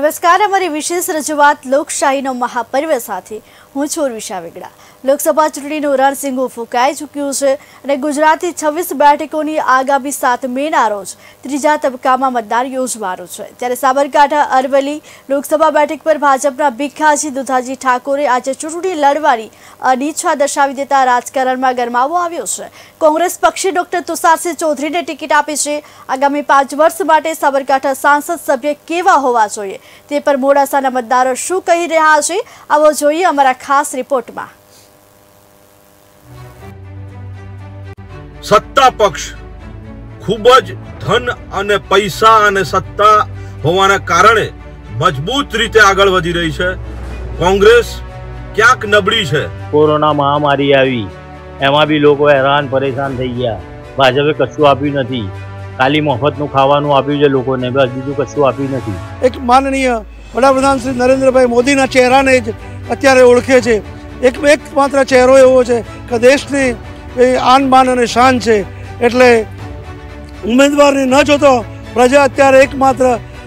નમસ્કાર અમારી વિશેષ રજૂઆત લોકશાહીનો મહાપર્વ સાથે હું છું ઋષા વેગડા લોકસભા ચૂંટણીનું રણસિંગો ફૂંકાઈ ચૂક્યું છે અને ગુજરાતની છવ્વીસ બેઠકોની આગામી સાત મેના રોજ ત્રીજા તબક્કામાં મતદાન યોજવાનું છે ત્યારે સાબરકાંઠા અરવલ્લી લોકસભા બેઠક પર ભાજપના ભીખાજી દુધાજી ઠાકોરે આજે ચૂંટણી લડવાની અનિચ્છા દર્શાવી દેતા રાજકારણમાં ગરમાવો આવ્યો છે કોંગ્રેસ પક્ષે ડોક્ટર તુષારસિંહ ચૌધરીને ટિકિટ આપી છે આગામી પાંચ વર્ષ માટે સાબરકાંઠા સાંસદ સભ્ય કેવા હોવા જોઈએ તે પર મોડાસાના મતદારો શું કહી રહ્યા છે આવો જોઈએ અમારા ખાસ રિપોર્ટમાં સત્તા પક્ષ ખૂબ જ ધન અને પૈસા અને સત્તા હોવાના કારણે મજબૂત રીતે આગળ વધી રહી છે કોંગ્રેસ ક્યાંક નબળી છે કોરોના મહામારી આવી એમાં બી લોકો હેરાન પરેશાન થઈ ગયા ભાજપે કશું આપ્યું નથી ખાલી મફતનું ખાવાનું આપ્યું છે લોકોને બસ બીજું કશું આપ્યું નથી એક માનનીય વડાપ્રધાન શ્રી નરેન્દ્રભાઈ મોદીના ચહેરાને જ અત્યારે ઓળખે છે એક એકમાત્ર ચહેરો એવો છે કે દેશની એ આનબાન અને શાન છે એટલે ઉમેદવારને ન જોતો પ્રજા અત્યારે એકમાત્ર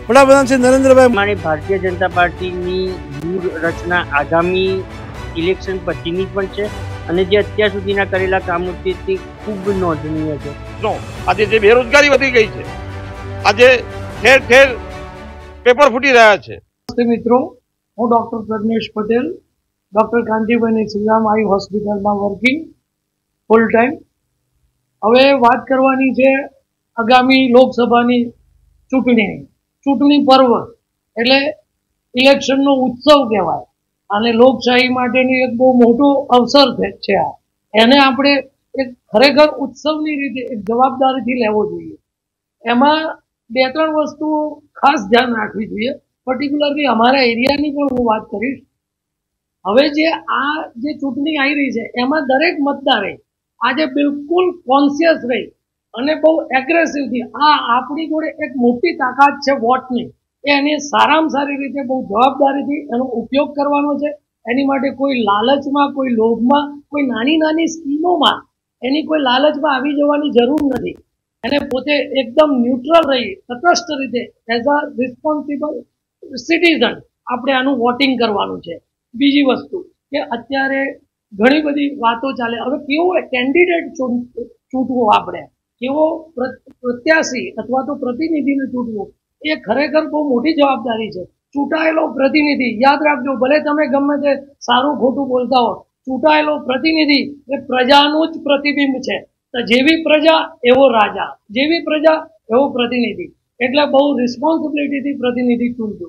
વડાપ્રધાન શ્રી નરેન્દ્રભાઈ મારી ભારતીય જનતા પાર્ટીની રચના આગામી ઇલેક્શન પછીની પણ છે અને જે અત્યાર સુધીના કરેલા કામો છે તે ખૂબ નોંધનીય છે આજે જે બેરોજગારી વધી ગઈ છે આજે ઠેર ઠેર પેપર ફૂટી રહ્યા છે મિત્રો હું ડૉક્ટર પ્રજ્ઞેશ પટેલ ડૉક્ટર કાંતિભાઈની શ્રીરામ આઈ હોસ્પિટલમાં વર્કિંગ ફૂલ ટાઈમ હવે વાત કરવાની છે આગામી લોકસભાની ચૂંટણીની ચૂંટણી પર્વ એટલે ઇલેક્શનનો ઉત્સવ કહેવાય અને લોકશાહી માટેનું એક બહુ મોટો અવસર છે આ એને આપણે એક ખરેખર ઉત્સવની રીતે એક જવાબદારીથી લેવો જોઈએ એમાં બે ત્રણ વસ્તુ ખાસ ધ્યાન રાખવી જોઈએ પર્ટિક્યુલરલી અમારા એરિયાની પણ હું વાત કરીશ હવે જે આ જે ચૂંટણી આવી રહી છે એમાં દરેક મતદારે આજે બિલકુલ કોન્શિયસ રહી અને બહુ એગ્રેસિવથી આ આપણી જોડે એક મોટી તાકાત છે વોટની એ એની સારામાં સારી રીતે બહુ જવાબદારીથી એનો ઉપયોગ કરવાનો છે એની માટે કોઈ લાલચમાં કોઈ લોભમાં કોઈ નાની નાની સ્કીમોમાં એની કોઈ લાલચમાં આવી જવાની જરૂર નથી એને પોતે એકદમ ન્યુટ્રલ રહી તટસ્થ રીતે એઝ અ રિસ્પોન્સિબલ સિટીઝન આપણે આનું વોટિંગ કરવાનું છે બીજી વસ્તુ કે અત્યારે ઘણી બધી વાતો ચાલે હવે કેવો કેન્ડિડેટ ચૂંટવો આપણે કેવો પ્રત્યાશી અથવા તો પ્રતિનિધિને ચૂંટવું એ ખરેખર બહુ મોટી જવાબદારી છે ચૂંટાયેલો પ્રતિનિધિ યાદ રાખજો ભલે તમે ગમે તે સારું ખોટું બોલતા હો ચૂંટાયેલો પ્રતિનિધિ એ પ્રજાનું જ પ્રતિબિંબ છે તો જેવી પ્રજા એવો રાજા જેવી પ્રજા એવો પ્રતિનિધિ એટલે બહુ રિસ્પોન્સિબિલિટીથી પ્રતિનિધિત્વ જો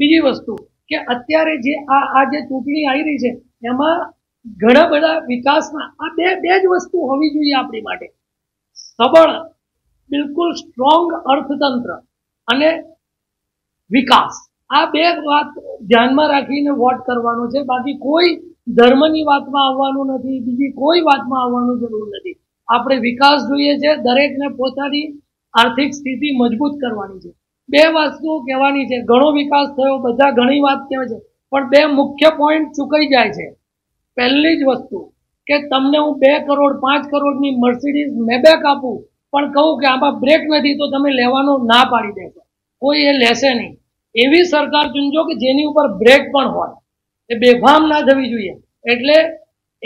બીજી વસ્તુ કે અત્યારે જે આ આ જે ચૂંટણી આવી રહી છે એમાં ઘણા બધા વિકાસના આ બે બે જ વસ્તુ હોવી જોઈએ આપણી માટે સબળ બિલકુલ સ્ટ્રોંગ અર્થતંત્ર અને વિકાસ આ બે વાત ધ્યાનમાં રાખીને વોટ કરવાનો છે બાકી કોઈ ધર્મની વાતમાં આવવાનું નથી બીજી કોઈ વાતમાં આવવાનું જરૂર નથી આપણે વિકાસ જોઈએ છે દરેકને પોતાની આર્થિક સ્થિતિ મજબૂત કરવાની છે બે વસ્તુ કહેવાની છે ઘણો વિકાસ થયો બધા ઘણી વાત કહેવાય છે પણ બે મુખ્ય પોઈન્ટ ચૂકાઈ જાય છે પહેલી જ વસ્તુ કે તમને હું બે કરોડ પાંચ કરોડની મર્સિડીઝ મેબેક આપું પણ કહું કે આમાં બ્રેક નથી તો તમે લેવાનો ના પાડી દેશો કોઈ એ લેશે નહીં એવી સરકાર ચૂંજો કે જેની ઉપર બ્રેક પણ હોય એ બેફામ ના થવી જોઈએ એટલે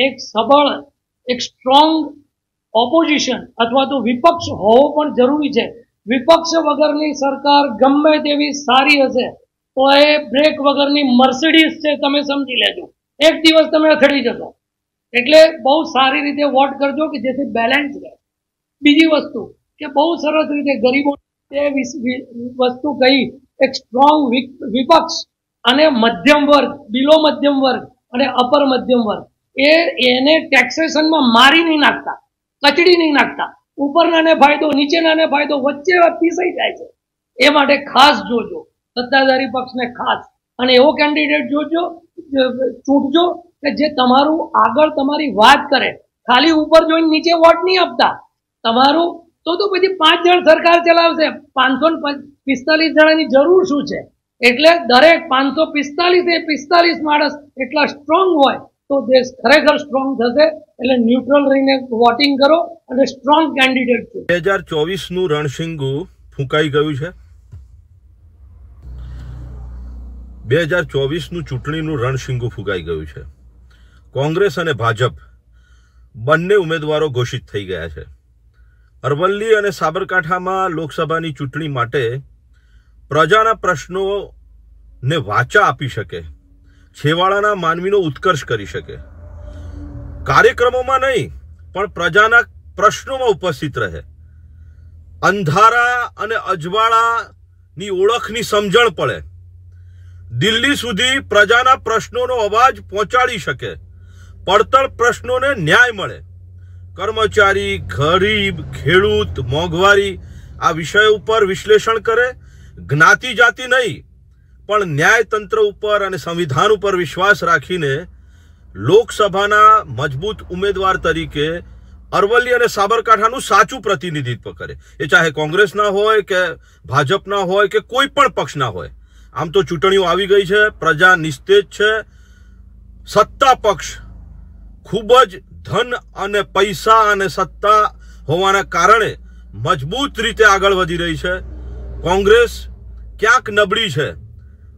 એક સબળ એક સ્ટ્રોંગ ઓપોઝિશન અથવા તો વિપક્ષ હોવો પણ જરૂરી છે વિપક્ષ વગરની સરકાર ગમે તેવી સારી હશે તો એ બ્રેક વગરની મર્સિડીઝ છે તમે સમજી લેજો એક દિવસ તમે અથડી જશો એટલે બહુ સારી રીતે વોટ કરજો કે જેથી બેલેન્સ રહે બીજી વસ્તુ કે બહુ સરસ રીતે ગરીબો તે વસ્તુ કહી એક સ્ટ્રોંગ વિપક્ષ અને મધ્યમ વર્ગ બિલો મધ્યમ વર્ગ અને અપર મધ્યમ વર્ગ એ એને ટેક્સેશનમાં મારી નહીં નાખતા કચડી નહીં નાખતા ઉપરનાને ફાયદો નીચેનાને ફાયદો વચ્ચે પીસાઈ જાય છે એ માટે ખાસ જોજો સત્તાધારી પક્ષને ખાસ અને એવો કેન્ડિડેટ જોજો ચૂંટજો કે જે તમારું આગળ તમારી વાત કરે ખાલી ઉપર જોઈને નીચે વોટ નહીં આપતા તમારું તો તો પછી પાંચ જણ સરકાર ચલાવશે પાંચસો પિસ્તાલીસ જણાની જરૂર શું છે એટલે દરેક પાંચસો પિસ્તાલીસ એ પિસ્તાલીસ માણસ એટલા સ્ટ્રોંગ હોય તો દેશ ખરેખર સ્ટ્રોંગ થશે એટલે ન્યુટ્રલ રહીને વોટિંગ કરો અને સ્ટ્રોંગ કેન્ડિડેટ છે બે હજાર ચોવીસનું રણસિંગુ ફૂંકાઈ ગયું છે બે હજાર ચોવીસનું ચૂંટણીનું રણસિંગુ ફૂંકાઈ ગયું છે કોંગ્રેસ અને ભાજપ બંને ઉમેદવારો ઘોષિત થઈ ગયા છે અરવલ્લી અને સાબરકાંઠામાં લોકસભાની ચૂંટણી માટે પ્રજાના પ્રશ્નોને વાચા આપી શકે છેવાડાના માનવીનો ઉત્કર્ષ કરી શકે કાર્યક્રમોમાં નહીં પણ પ્રજાના પ્રશ્નોમાં ઉપસ્થિત રહે અંધારા અને અજવાળાની ઓળખની સમજણ પડે દિલ્હી સુધી પ્રજાના પ્રશ્નોનો અવાજ પહોંચાડી શકે પડતર પ્રશ્નોને ન્યાય મળે કર્મચારી ગરીબ ખેડૂત મોંઘવારી આ વિષય ઉપર વિશ્લેષણ કરે જ્ઞાતિ જાતિ નહીં પણ ન્યાયતંત્ર ઉપર અને સંવિધાન ઉપર વિશ્વાસ રાખીને લોકસભાના મજબૂત ઉમેદવાર તરીકે અરવલ્લી અને સાબરકાંઠાનું સાચું પ્રતિનિધિત્વ કરે એ ચાહે કોંગ્રેસના હોય કે ભાજપના હોય કે કોઈ પણ પક્ષના હોય આમ તો ચૂંટણીઓ આવી ગઈ છે પ્રજા નિસ્તેજ છે સત્તા પક્ષ ખૂબ જ ધન અને પૈસા અને સત્તા હોવાના કારણે મજબૂત રીતે આગળ વધી રહી છે કોંગ્રેસ ક્યાંક નબળી છે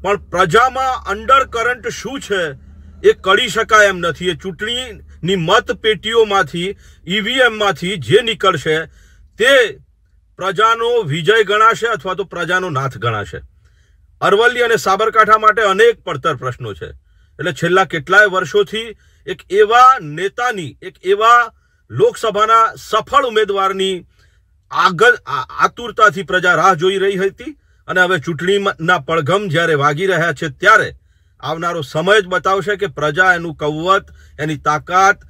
પણ પ્રજામાં અંડર કરંટ શું છે એ કરી શકાય એમ નથી એ ચૂંટણીની મતપેટીઓમાંથી ઈવીએમમાંથી જે નીકળશે તે પ્રજાનો વિજય ગણાશે અથવા તો પ્રજાનો નાથ ગણાશે અરવલ્લી અને સાબરકાંઠા માટે અનેક પડતર પ્રશ્નો છે એટલે છેલ્લા કેટલાય વર્ષોથી એક એવા નેતાની એક એવા લોકસભાના સફળ ઉમેદવારની આગળ આતુરતાથી પ્રજા રાહ જોઈ રહી હતી અને હવે ચૂંટણીના પડઘમ જ્યારે વાગી રહ્યા છે ત્યારે આવનારો સમય જ બતાવશે કે પ્રજા એનું કવત એની તાકાત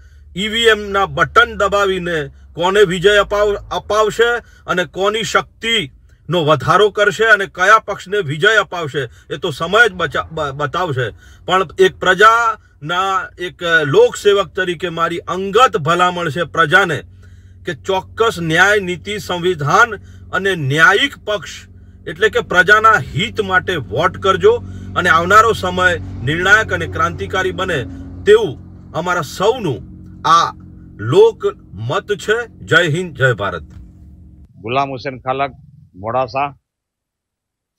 ઈવીએમના બટન દબાવીને કોને વિજય અપાવ અપાવશે અને કોની શક્તિનો વધારો કરશે અને કયા પક્ષને વિજય અપાવશે એ તો સમય જ બતાવશે પણ એક પ્રજાના એક લોકસેવક તરીકે મારી અંગત ભલામણ છે પ્રજાને કે ચોક્કસ ન્યાય નીતિ સંવિધાન અને ન્યાયિક પક્ષ એટલે કે પ્રજાના હિત માટે વોટ કરજો અને આવનારો સમય નિર્ણાયક અને ક્રાંતિકારી બને તેવું અમારા સૌનું આ લોક મત છે જય હિન્દ જય ભારત ગુલામ હુસેન ખાલક મોડાસા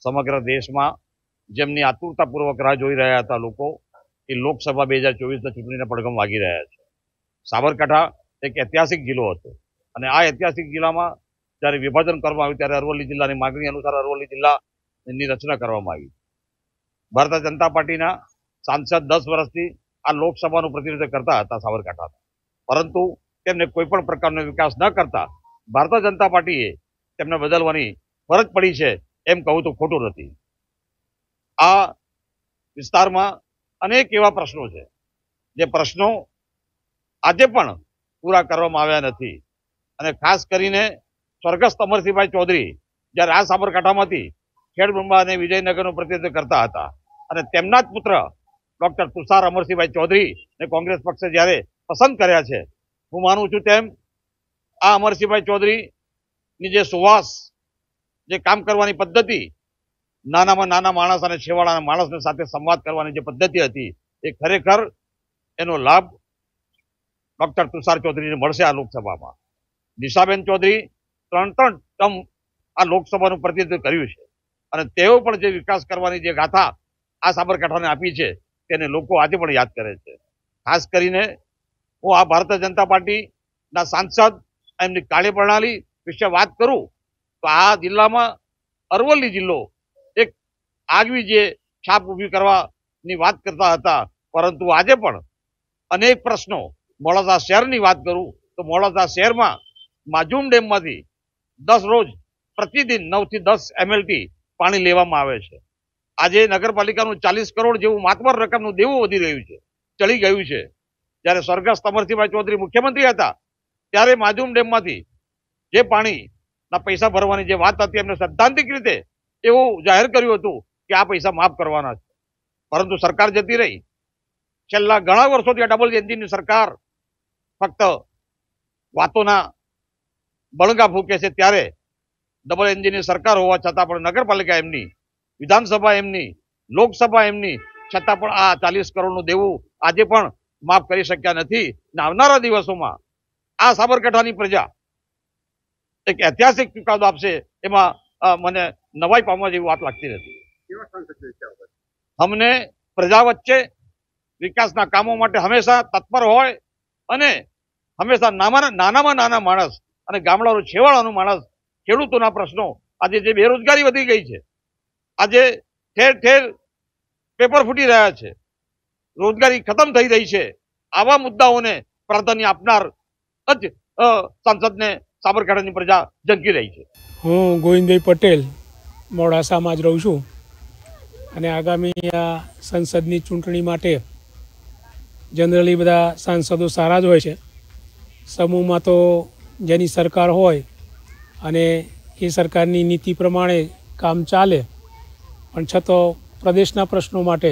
સમગ્ર દેશમાં જેમની આતુરતાપૂર્વક રાહ જોઈ રહ્યા હતા લોકો એ લોકસભા બે હજાર ચોવીસના ચૂંટણીના પડઘમ વાગી રહ્યા છે સાબરકાંઠા એક ઐતિહાસિક જિલ્લો હતો અને આ ઐતિહાસિક જિલ્લામાં જ્યારે વિભાજન કરવામાં આવ્યું ત્યારે અરવલ્લી જિલ્લાની માગણી અનુસાર અરવલ્લી જિલ્લાની રચના કરવામાં આવી ભારતીય જનતા પાર્ટીના સાંસદ દસ વર્ષથી આ લોકસભાનું પ્રતિનિધિત્વ કરતા હતા સાબરકાંઠાના પરંતુ તેમને કોઈ પણ પ્રકારનો વિકાસ ન કરતા ભારતીય જનતા પાર્ટીએ તેમને બદલવાની ફરજ પડી છે એમ કહું તો ખોટું નથી આ વિસ્તારમાં અનેક એવા પ્રશ્નો છે જે પ્રશ્નો આજે પણ પૂરા કરવામાં આવ્યા નથી અને ખાસ કરીને સ્વર્ગસ્થ અમરસિંહભાઈ ચૌધરી જ્યારે આ સાબરકાંઠામાંથી ખેડબ્રહ્મા અને વિજયનગરનું પ્રતિનિધિત્વ કરતા હતા અને તેમના જ પુત્ર ડૉક્ટર તુષાર અમરસિંહભાઈ ચૌધરીને કોંગ્રેસ પક્ષે જ્યારે પસંદ કર્યા છે હું માનું છું તેમ આ અમરસિંહભાઈ ચૌધરીની જે સુવાસ જે કામ કરવાની પદ્ધતિ નાનામાં નાના માણસ અને છેવાડાના માણસને સાથે સંવાદ કરવાની જે પદ્ધતિ હતી એ ખરેખર એનો લાભ ડૉક્ટર તુષાર ચૌધરીને મળશે આ લોકસભામાં નિશાબેન ચૌધરી ત્રણ ત્રણ ટર્મ આ લોકસભાનું પ્રતિનિધિત્વ કર્યું છે અને તેઓ પણ જે વિકાસ કરવાની જે ગાથા આ સાબરકાંઠાને આપી છે તેને લોકો આજે પણ યાદ કરે છે ખાસ કરીને હું આ ભારતીય જનતા પાર્ટીના સાંસદ એમની કાર્યપ્રણાલી વિશે વાત કરું તો આ જિલ્લામાં અરવલ્લી જિલ્લો એક આગવી જે છાપ ઊભી કરવાની વાત કરતા હતા પરંતુ આજે પણ અનેક પ્રશ્નો મોડાસા શહેરની વાત કરું તો મોડાસા શહેરમાં માજુમ ડેમમાંથી દસ રોજ પ્રતિદિન નવથી દસ એમએલટી પાણી લેવામાં આવે છે આજે નગરપાલિકાનું ચાલીસ કરોડ જેવું માતબર રકમનું દેવું વધી રહ્યું છે ચડી ગયું છે જ્યારે સ્વર્ગસ્થ અમરસિંહભાઈ ચૌધરી મુખ્યમંત્રી હતા ત્યારે માજુમ ડેમમાંથી જે પાણીના પૈસા ભરવાની જે વાત હતી એમને સૈદ્ધાંતિક રીતે એવું જાહેર કર્યું હતું કે આ પૈસા માફ કરવાના છે પરંતુ સરકાર જતી રહી છેલ્લા ઘણા વર્ષોથી આ ડબલ એન્જિનની સરકાર ફક્ત વાતોના બળગા ફૂંકે છે ત્યારે ડબલ એન્જિનની સરકાર હોવા છતાં પણ નગરપાલિકા એમની વિધાનસભા એમની લોકસભા એમની છતાં પણ આ ચાલીસ કરોડનું દેવું આજે પણ માફ કરી શક્યા નથી ને આવનારા દિવસોમાં આ સાબરકાંઠાની પ્રજા એક ઐતિહાસિક ચુકાદો આપશે એમાં મને નવાઈ પામવા જેવી વાત લાગતી નથી અમને પ્રજા વચ્ચે વિકાસના કામો માટે હંમેશા તત્પર હોય અને હંમેશા નાનામાં નાના માણસ અને ગામડાનો છેવાડાનો માણસ ખેડૂતોના પ્રશ્નો આજે જે બેરોજગારી વધી ગઈ છે આજે ઠેર ઠેર પેપર ફૂટી રહ્યા છે રોજગારી ખતમ થઈ રહી છે આવા મુદ્દાઓને પ્રાધાન્ય આપનાર જ સાંસદને સાબરકાંઠાની પ્રજા ઝંકી રહી છે હું ગોવિંદભાઈ પટેલ મોડાસામાં જ રહું છું અને આગામી આ સંસદની ચૂંટણી માટે જનરલી બધા સાંસદો સારા જ હોય છે સમૂહમાં તો જેની સરકાર હોય અને એ સરકારની નીતિ પ્રમાણે કામ ચાલે પણ છતાં પ્રદેશના પ્રશ્નો માટે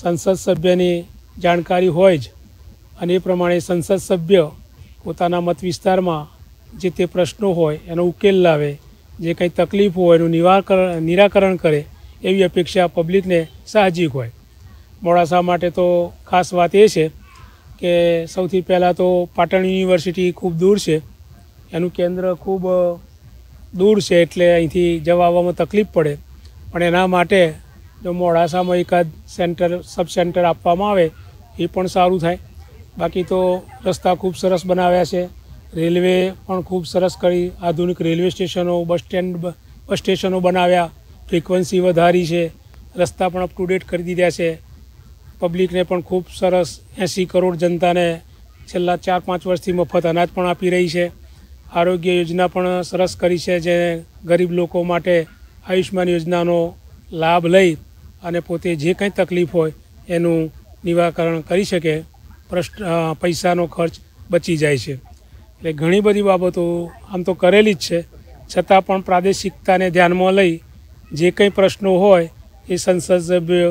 સંસદ સભ્યની જાણકારી હોય જ અને એ પ્રમાણે સંસદ સભ્ય પોતાના મત વિસ્તારમાં જે તે પ્રશ્નો હોય એનો ઉકેલ લાવે જે કંઈ તકલીફ હોય એનું નિવારણ નિરાકરણ કરે એવી અપેક્ષા પબ્લિકને સાહજિક હોય મોડાસા માટે તો ખાસ વાત એ છે કે સૌથી પહેલાં તો પાટણ યુનિવર્સિટી ખૂબ દૂર છે એનું કેન્દ્ર ખૂબ દૂર છે એટલે અહીંથી જવા આવવામાં તકલીફ પડે પણ એના માટે જો મોડાસામાં એકાદ સેન્ટર સબ સેન્ટર આપવામાં આવે એ પણ સારું થાય બાકી તો રસ્તા ખૂબ સરસ બનાવ્યા છે રેલવે પણ ખૂબ સરસ કરી આધુનિક રેલવે સ્ટેશનો બસ સ્ટેન્ડ બસ સ્ટેશનો બનાવ્યા ફ્રિકવન્સી વધારી છે રસ્તા પણ અપ ટુ ડેટ કરી દીધા છે પબ્લિકને પણ ખૂબ સરસ એંસી કરોડ જનતાને છેલ્લા ચાર પાંચ વર્ષથી મફત અનાજ પણ આપી રહી છે આરોગ્ય યોજના પણ સરસ કરી છે જે ગરીબ લોકો માટે આયુષ્યમાન યોજનાનો લાભ લઈ અને પોતે જે કંઈ તકલીફ હોય એનું નિવારણ કરી શકે પ્રશ્ન પૈસાનો ખર્ચ બચી જાય છે એટલે ઘણી બધી બાબતો આમ તો કરેલી જ છે છતાં પણ પ્રાદેશિકતાને ધ્યાનમાં લઈ જે કંઈ પ્રશ્નો હોય એ સંસદ સભ્ય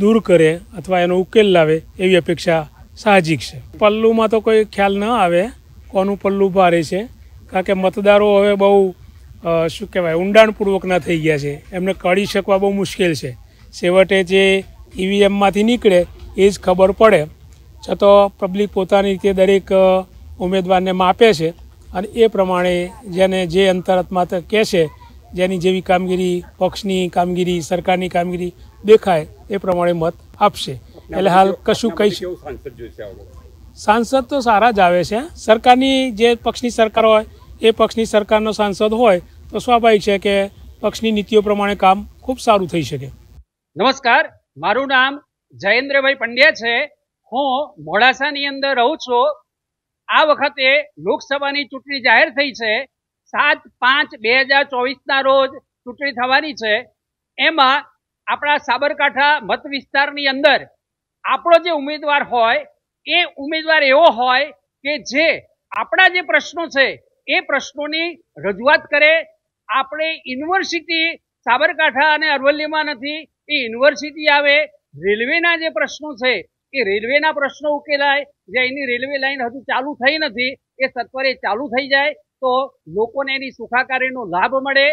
દૂર કરે અથવા એનો ઉકેલ લાવે એવી અપેક્ષા સાહજિક છે પલ્લુમાં તો કોઈ ખ્યાલ ન આવે કોનું પલ્લું ભારે છે કારણ કે મતદારો હવે બહુ શું કહેવાય ઊંડાણપૂર્વકના થઈ ગયા છે એમને કાઢી શકવા બહુ મુશ્કેલ છે છેવટે જે ઈવીએમમાંથી નીકળે એ જ ખબર પડે છતાં પબ્લિક પોતાની રીતે દરેક ઉમેદવારને માપે છે અને એ પ્રમાણે જેને જે અંતરાત્મા કહે છે જેની જેવી કામગીરી પક્ષની કામગીરી સરકારની કામગીરી દેખાય એ પ્રમાણે મત આપશે એટલે હાલ કશું કહી સાંસદ તો સારા જ આવે છે સરકારની જે પક્ષની સરકાર હોય એ પક્ષની સરકારનો સાંસદ હોય તો સ્વાભાવિક છે કે પક્ષની નીતિઓ પ્રમાણે કામ ખૂબ સારું થઈ શકે નમસ્કાર મારું નામ જયેન્દ્રભાઈ પંડ્યા છે હું મોડાસાની અંદર રહું છું આ વખતે લોકસભાની ચૂંટણી જાહેર થઈ છે સાત પાંચ બે હજાર ચોવીસના રોજ ચૂંટણી થવાની છે એમાં આપણા સાબરકાંઠા મત વિસ્તારની અંદર આપણો જે ઉમેદવાર હોય એ ઉમેદવાર એવો હોય કે જે આપણા જે પ્રશ્નો છે એ પ્રશ્નોની રજૂઆત કરે આપણે યુનિવર્સિટી સાબરકાંઠા અને અરવલ્લીમાં નથી એ યુનિવર્સિટી આવે રેલવેના જે પ્રશ્નો છે એ રેલવેના પ્રશ્નો ઉકેલાય જે એની રેલવે લાઈન હજુ ચાલુ થઈ નથી એ સત્વરે ચાલુ થઈ જાય તો લોકોને એની સુખાકારીનો લાભ મળે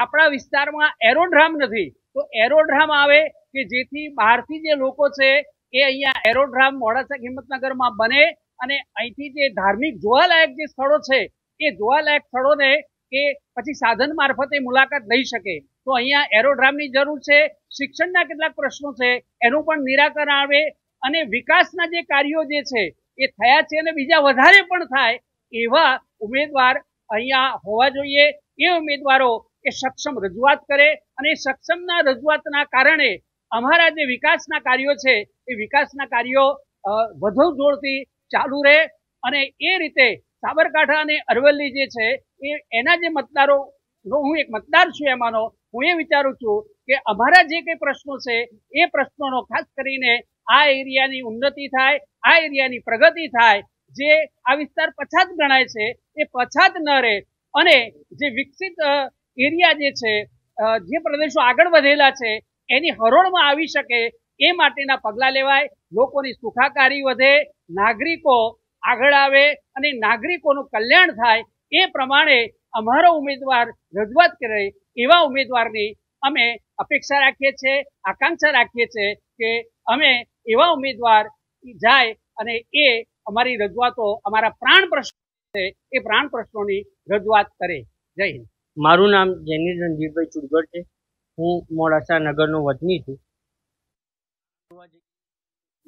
આપણા વિસ્તારમાં એરોડ્રામ નથી તો એરોડ્રામ આવે કે જેથી બહારથી જે લોકો છે એ અહીંયા એરોડ્રામ મોડાસા હિંમતનગરમાં બને અને અહીંથી જે ધાર્મિક જોવાલાયક જે સ્થળો છે એ જોવાલાયક સ્થળોને કે પછી સાધન મારફતે મુલાકાત લઈ શકે તો અહીંયા એરોડ્રામની જરૂર છે શિક્ષણના કેટલાક પ્રશ્નો છે એનું પણ નિરાકરણ આવે અને વિકાસના જે કાર્યો જે છે એ થયા છે અને બીજા વધારે પણ થાય એવા ઉમેદવાર અહીંયા હોવા જોઈએ એ ઉમેદવારો એ સક્ષમ રજૂઆત કરે અને સક્ષમના રજૂઆતના કારણે અમારા જે વિકાસના કાર્યો છે એ વિકાસના કાર્યો વધુ જોરથી ચાલુ રહે અને એ રીતે સાબરકાંઠા અને અરવલ્લી જે છે એ એના જે મતદારો હું એક મતદાર છું એમાંનો હું એ વિચારું છું કે અમારા જે કંઈ પ્રશ્નો છે એ પ્રશ્નોનો ખાસ કરીને આ એરિયાની ઉન્નતિ થાય આ એરિયાની પ્રગતિ થાય જે આ વિસ્તાર પછાત ગણાય છે એ પછાત ન રહે અને જે વિકસિત એરિયા જે છે જે પ્રદેશો આગળ વધેલા છે એની હરોળમાં આવી શકે એ માટેના પગલાં લેવાય લોકોની સુખાકારી વધે નાગરિકો આગળ આવે અને નાગરિકોનું કલ્યાણ થાય એ પ્રમાણે અમારો ઉમેદવાર રજૂઆત કરે એવા ઉમેદવારની અમે અપેક્ષા રાખીએ છીએ આકાંક્ષા રાખીએ છીએ કે અમે એવા ઉમેદવાર જાય અને એ અમારી રજૂઆતો અમારા પ્રાણ પ્રશ્નો છે એ પ્રાણ પ્રશ્નોની રજૂઆત કરે જય હિન્દ મારું નામ જૈનિલ રણજીતભાઈ ચુડગઢ છે હું મોડાસા નગરનો વતની છું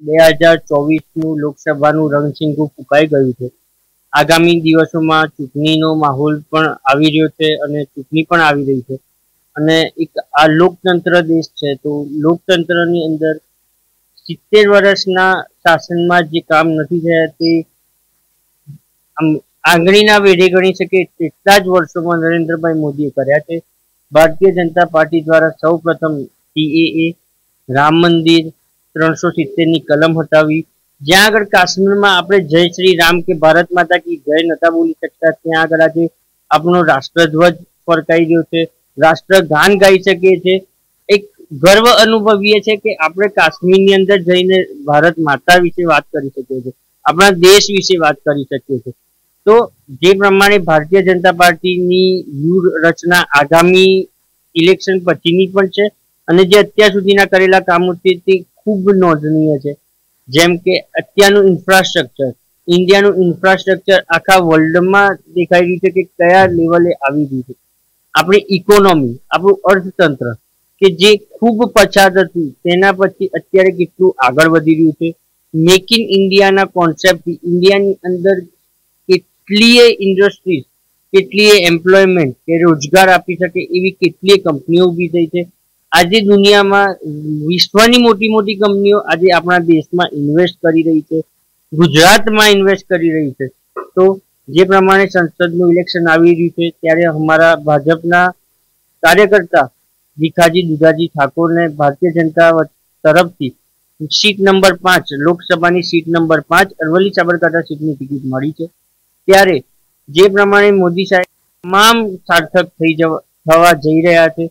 બે હજાર ચોવીસનું લોકસભાનું રણસિંગું ફૂંકાઈ ગયું છે આગામી દિવસોમાં ચૂંટણીનો માહોલ પણ આવી રહ્યો છે અને ચૂંટણી પણ આવી રહી છે અને એક આ લોકતંત્ર દેશ છે તો લોકતંત્રની અંદર સિત્તેર વર્ષના શાસનમાં જે કામ નથી થયા તે આંગળીના વેઢે ગણી શકે તેટલા જ વર્ષોમાં નરેન્દ્રભાઈ મોદીએ કર્યા છે ભારતીય જનતા પાર્ટી દ્વારા સૌ પ્રથમ સીએએ રામ મંદિર ત્રણસો સિત્તેરની કલમ હટાવી જ્યાં આગળ કાશ્મીરમાં આપણે જય શ્રી રામ કે ભારત માતા કી જય નતા બોલી શકતા ત્યાં આગળ આજે આપણો રાષ્ટ્રધ્વજ ફરકાઈ ગયો છે રાષ્ટ્ર ગાન ગાઈ શકીએ છીએ એક ગર્વ અનુભવીએ છે કે આપણે કાશ્મીરની અંદર જઈને ભારત માતા વિશે વાત કરી શકીએ છીએ આપણા દેશ વિશે વાત કરી શકીએ છીએ તો જે પ્રમાણે ભારતીય જનતા પાર્ટીની વ્યૂહરચના આગામી ઇલેક્શન પછીની પણ છે અને જે અત્યાર સુધીના કરેલા કામો છે તે ખૂબ નોંધનીય છે જેમ કે અત્યારનું ઇન્ફ્રાસ્ટ્રક્ચર ઇન્ડિયાનું ઇન્ફ્રાસ્ટ્રક્ચર આખા વર્લ્ડમાં દેખાઈ રહ્યું છે કે કયા લેવલે આવી રહ્યું છે આપણી ઇકોનોમી આપણું અર્થતંત્ર કે જે ખૂબ પછાત હતું તેના પછી અત્યારે કેટલું આગળ વધી રહ્યું છે મેક ઇન ઇન્ડિયાના કોન્સેપ્ટથી ઇન્ડિયાની અંદર કેટલીય ઇન્ડસ્ટ્રીઝ કેટલીય એમ્પ્લોયમેન્ટ કે રોજગાર આપી શકે એવી કેટલીય કંપનીઓ ઊભી થઈ છે આજે દુનિયામાં વિશ્વની મોટી મોટી કંપનીઓ આજે આપણા દેશમાં ઇન્વેસ્ટ કરી રહી છે ગુજરાતમાં ઇન્વેસ્ટ કરી રહી છે તો જે પ્રમાણે સંસદનું ઇલેક્શન આવી રહ્યું છે ત્યારે અમારા ભાજપના કાર્યકર્તા ભીખાજી દુધાજી ઠાકોરને ભારતીય જનતા તરફથી સીટ નંબર પાંચ લોકસભાની સીટ નંબર પાંચ અરવલ્લી સાબરકાંઠા સીટની ટિકિટ મળી છે ત્યારે જે પ્રમાણે મોદી સાહેબ તમામ સાર્થક થઈ થવા જઈ રહ્યા છે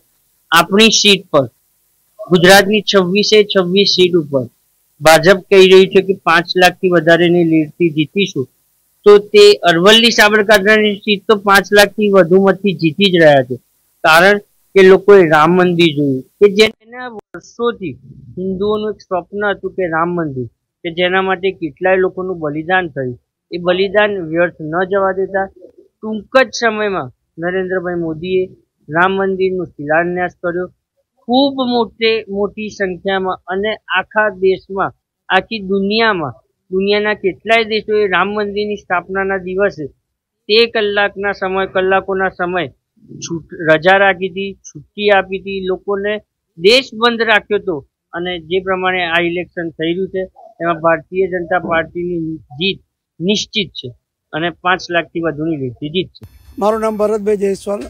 આપણી સીટ પર ગુજરાતની છવ્વીસે છવ્વીસ સીટ ઉપર ભાજપ કહી રહ્યું છે કે પાંચ લાખથી વધારેની લીડથી જીતીશું તો તે અરવલ્લી સાબરકાંઠાની સીટ તો પાંચ લાખથી વધુ મતથી જીતી જ રહ્યા છે કારણ કે લોકોએ રામ મંદિર જોયું કે જેના વર્ષોથી હિન્દુઓનું એક સ્વપ્ન હતું કે રામ મંદિર કે જેના માટે કેટલાય લોકોનું બલિદાન થયું એ બલિદાન વ્યર્થ ન જવા દેતા ટૂંક જ સમયમાં નરેન્દ્રભાઈ મોદીએ રામ મંદિરનો શિલાન્યાસ કર્યો ખૂબ મોટે મોટી સંખ્યામાં અને આખા દેશમાં આખી દુનિયામાં દુનિયાના કેટલાય દેશોએ રામ મંદિરની સ્થાપનાના દિવસે તે કલાકના સમય કલાકોના સમય છૂટ રજા રાખી હતી છુટ્ટી આપી હતી લોકોને દેશ બંધ રાખ્યો હતો અને જે પ્રમાણે આ ઇલેક્શન થઈ રહ્યું છે એમાં ભારતીય જનતા પાર્ટીની જીત નિશ્ચિત છે અને પાંચ લાખથી વધુની લીડથી જીત છે મારું નામ ભરતભાઈ જયસ્વાલ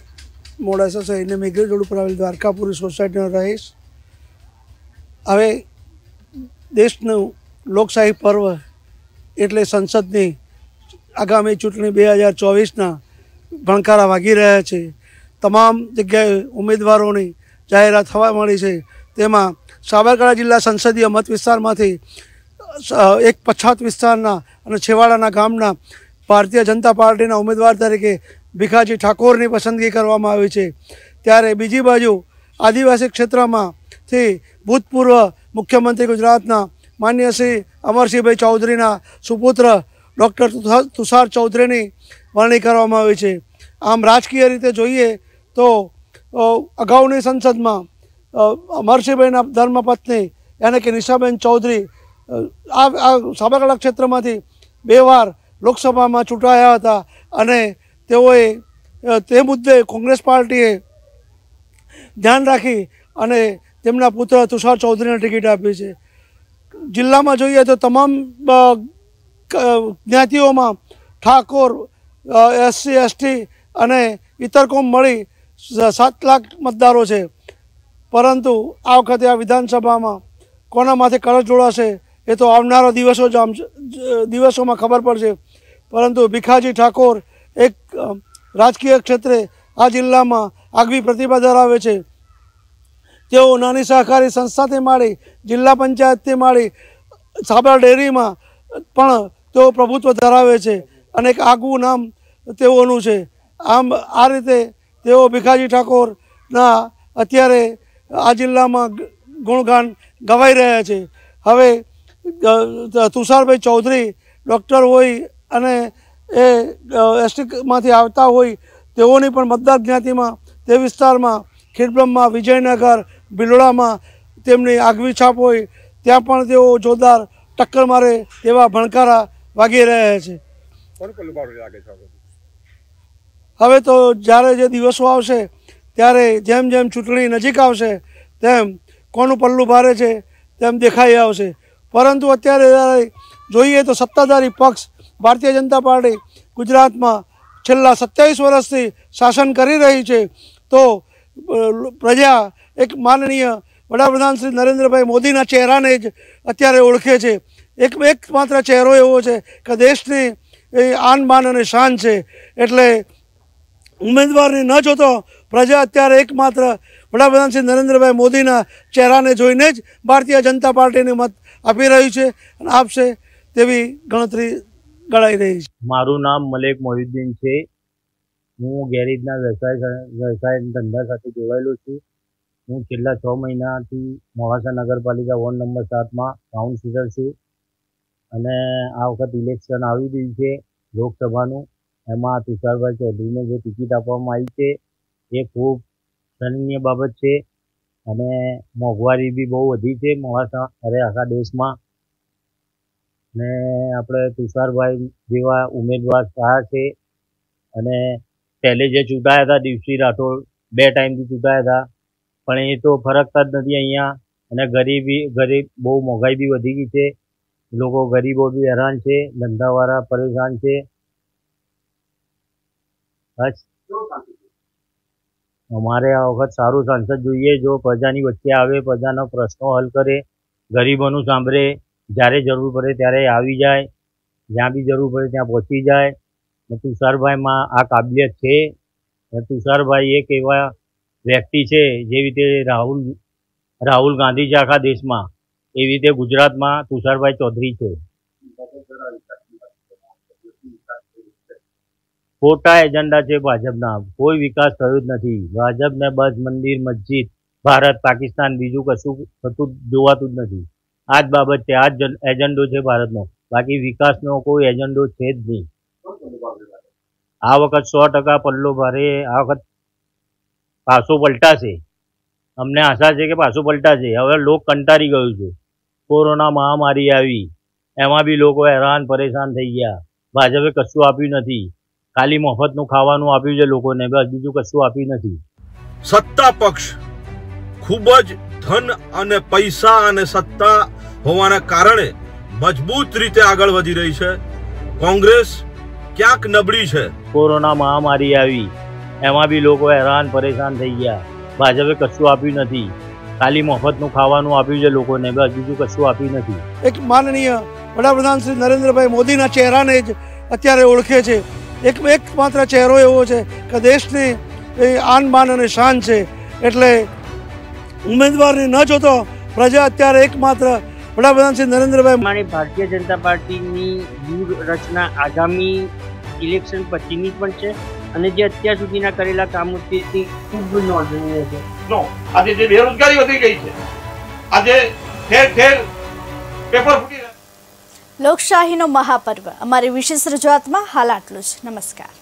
મોડાસા શહેરને મેઘરી રોડ ઉપર આવેલ દ્વારકાપુરી સોસાયટીનો રહીશ હવે દેશનું લોકશાહી પર્વ એટલે સંસદની આગામી ચૂંટણી બે હજાર ચોવીસના ભણકારા વાગી રહ્યા છે તમામ જગ્યાએ ઉમેદવારોની જાહેરાત થવા મળી છે તેમાં સાબરકાંઠા જિલ્લા સંસદીય મત વિસ્તારમાંથી એક પછાત વિસ્તારના અને છેવાડાના ગામના ભારતીય જનતા પાર્ટીના ઉમેદવાર તરીકે ભીખાજી ઠાકોરની પસંદગી કરવામાં આવી છે ત્યારે બીજી બાજુ આદિવાસી ક્ષેત્રમાંથી ભૂતપૂર્વ મુખ્યમંત્રી ગુજરાતના માન્ય શ્રી અમરસિંહભાઈ ચૌધરીના સુપુત્ર ડૉક્ટર તુષાર ચૌધરીની વરણી કરવામાં આવી છે આમ રાજકીય રીતે જોઈએ તો અગાઉની સંસદમાં અમરસિંહભાઈના ધર્મપત્ની યાને કે નિશાબેન ચૌધરી આ સાબરકાંઠા ક્ષેત્રમાંથી બે વાર લોકસભામાં ચૂંટાયા હતા અને તેઓએ તે મુદ્દે કોંગ્રેસ પાર્ટીએ ધ્યાન રાખી અને તેમના પુત્ર તુષાર ચૌધરીને ટિકિટ આપી છે જિલ્લામાં જોઈએ તો તમામ જ્ઞાતિઓમાં ઠાકોર એસસી એસટી અને ઇતર કોમ મળી સાત લાખ મતદારો છે પરંતુ આ વખતે આ વિધાનસભામાં કોનામાંથી માથે કરજ જોડાશે એ તો આવનારો દિવસો જ આમ દિવસોમાં ખબર પડશે પરંતુ ભીખાજી ઠાકોર એક રાજકીય ક્ષેત્રે આ જિલ્લામાં આગવી પ્રતિભા ધરાવે છે તેઓ નાની સહકારી સંસ્થાથી માંડી જિલ્લા પંચાયતથી માંડી સાબરા ડેરીમાં પણ તેઓ પ્રભુત્વ ધરાવે છે અને એક આગવું નામ તેઓનું છે આમ આ રીતે તેઓ ભીખાજી ઠાકોરના અત્યારે આ જિલ્લામાં ગુણગાન ગવાઈ રહ્યા છે હવે તુષારભાઈ ચૌધરી ડૉક્ટર હોય અને એ એસટીમાંથી આવતા હોય તેઓની પણ મતદાર જ્ઞાતિમાં તે વિસ્તારમાં ખીડબ્રહ્મમાં વિજયનગર બિલોડામાં તેમની આગવી છાપ હોય ત્યાં પણ તેઓ જોરદાર ટક્કર મારે તેવા ભણકારા વાગી રહ્યા છે હવે તો જ્યારે જે દિવસો આવશે ત્યારે જેમ જેમ ચૂંટણી નજીક આવશે તેમ કોનું પલ્લું ભારે છે તેમ દેખાઈ આવશે પરંતુ અત્યારે જોઈએ તો સત્તાધારી પક્ષ ભારતીય જનતા પાર્ટી ગુજરાતમાં છેલ્લા સત્યાવીસ વર્ષથી શાસન કરી રહી છે તો પ્રજા એક માનનીય વડાપ્રધાન શ્રી નરેન્દ્રભાઈ મોદીના ચહેરાને જ અત્યારે ઓળખે છે એક એકમાત્ર ચહેરો એવો છે કે દેશની એ આન માન અને શાન છે એટલે ઉમેદવારને ન જોતો પ્રજા અત્યારે એકમાત્ર વડાપ્રધાન શ્રી નરેન્દ્રભાઈ મોદીના ચહેરાને જોઈને જ ભારતીય જનતા પાર્ટીની મત આપી રહ્યું છે અને આપશે તેવી ગણતરી ગણાઈ રહી છે મારું નામ મલેક મોહિદ્દીન છે હું ગેરેજના વ્યવસાય વ્યવસાય ધંધા સાથે જોડાયેલો છું હું છેલ્લા છ મહિનાથી મોડાસા નગરપાલિકા વોર્ડ નંબર સાતમાં કાઉન્સિલર છું અને આ વખત ઇલેક્શન આવી રહ્યું છે લોકસભાનું એમાં તુષારભાઈ ચૌધરીને જે ટિકિટ આપવામાં આવી છે એ ખૂબ સનન્ય બાબત છે અને મોંઘવારી બી બહુ વધી છે મહારાષ્ટ્ર અરે આખા દેશમાં ને આપણે તુષારભાઈ જેવા ઉમેદવાર સારા છે અને પહેલે જે ચૂંટાયા હતા દિવસી રાઠોડ બે ટાઈમથી ચૂંટાયા હતા પણ એ તો ફરકતા જ નથી અહીંયા અને ગરીબી ગરીબ બહુ મોંઘાઈ બી વધી ગઈ છે લોકો ગરીબો બી હેરાન છે ધંધાવાળા પરેશાન છે બસ અમારે આ વખત સારું સાંસદ જોઈએ જો પ્રજાની વચ્ચે આવે પ્રજાના પ્રશ્નો હલ કરે ગરીબોનું સાંભળે જ્યારે જરૂર પડે ત્યારે આવી જાય જ્યાં બી જરૂર પડે ત્યાં પહોંચી જાય ને તુષારભાઈમાં આ કાબિલિયત છે ને તુષારભાઈ એક એવા વ્યક્તિ છે જેવી રીતે રાહુલ રાહુલ ગાંધી છે આખા દેશમાં એવી રીતે ગુજરાતમાં તુષારભાઈ ચૌધરી છે ખોટા એજન્ડા છે ભાજપના કોઈ વિકાસ થયો જ નથી ભાજપને બસ મંદિર મસ્જિદ ભારત પાકિસ્તાન બીજું કશું થતું જોવાતું જ નથી આ જ બાબત છે આ જ એજન્ડો છે ભારતનો બાકી વિકાસનો કોઈ એજન્ડો છે જ નહીં આ વખત સો ટકા પલ્લો ભારે આ વખત પાછો પલટાશે અમને આશા છે કે પાછો પલટાશે હવે લોક કંટારી ગયું છે કોરોના મહામારી આવી એમાં બી લોકો હેરાન પરેશાન થઈ ગયા ભાજપે કશું આપ્યું નથી ખાલી મફતનું ખાવાનું આપ્યું છે લોકોને બસ બીજું કશું આપ્યું નથી સત્તા પક્ષ ખૂબ જ ધન અને પૈસા અને સત્તા હોવાના કારણે મજબૂત રીતે આગળ વધી રહી છે કોંગ્રેસ ક્યાંક નબળી છે કોરોના મહામારી આવી એમાં બી લોકો હેરાન પરેશાન થઈ ગયા ભાજપે કશું આપ્યું નથી ખાલી મફતનું ખાવાનું આપ્યું છે લોકોને બસ બીજું કશું આપ્યું નથી એક માનનીય વડાપ્રધાન શ્રી નરેન્દ્રભાઈ મોદીના ચહેરાને જ અત્યારે ઓળખે છે એક એકમાત્ર ચહેરો એવો છે કે દેશની એ આન માન અને શાન છે એટલે ઉમેદવારને ન જોતો પ્રજા અત્યારે એકમાત્ર વડાપ્રધાન શ્રી નરેન્દ્રભાઈ માણી ભારતીય જનતા પાર્ટીની વ્યૂહરચના આગામી ઇલેક્શન પછીની પણ છે અને જે અત્યાર સુધીના કરેલા કામો છે તે ખૂબ નોંધનીય છે નો આજે જે બેરોજગારી વધી ગઈ છે આજે ઠેર ઠેર પેપર ફૂટી લોકશાહીનો મહાપર્વ અમારી વિશેષ રજૂઆતમાં હાલ આટલું જ નમસ્કાર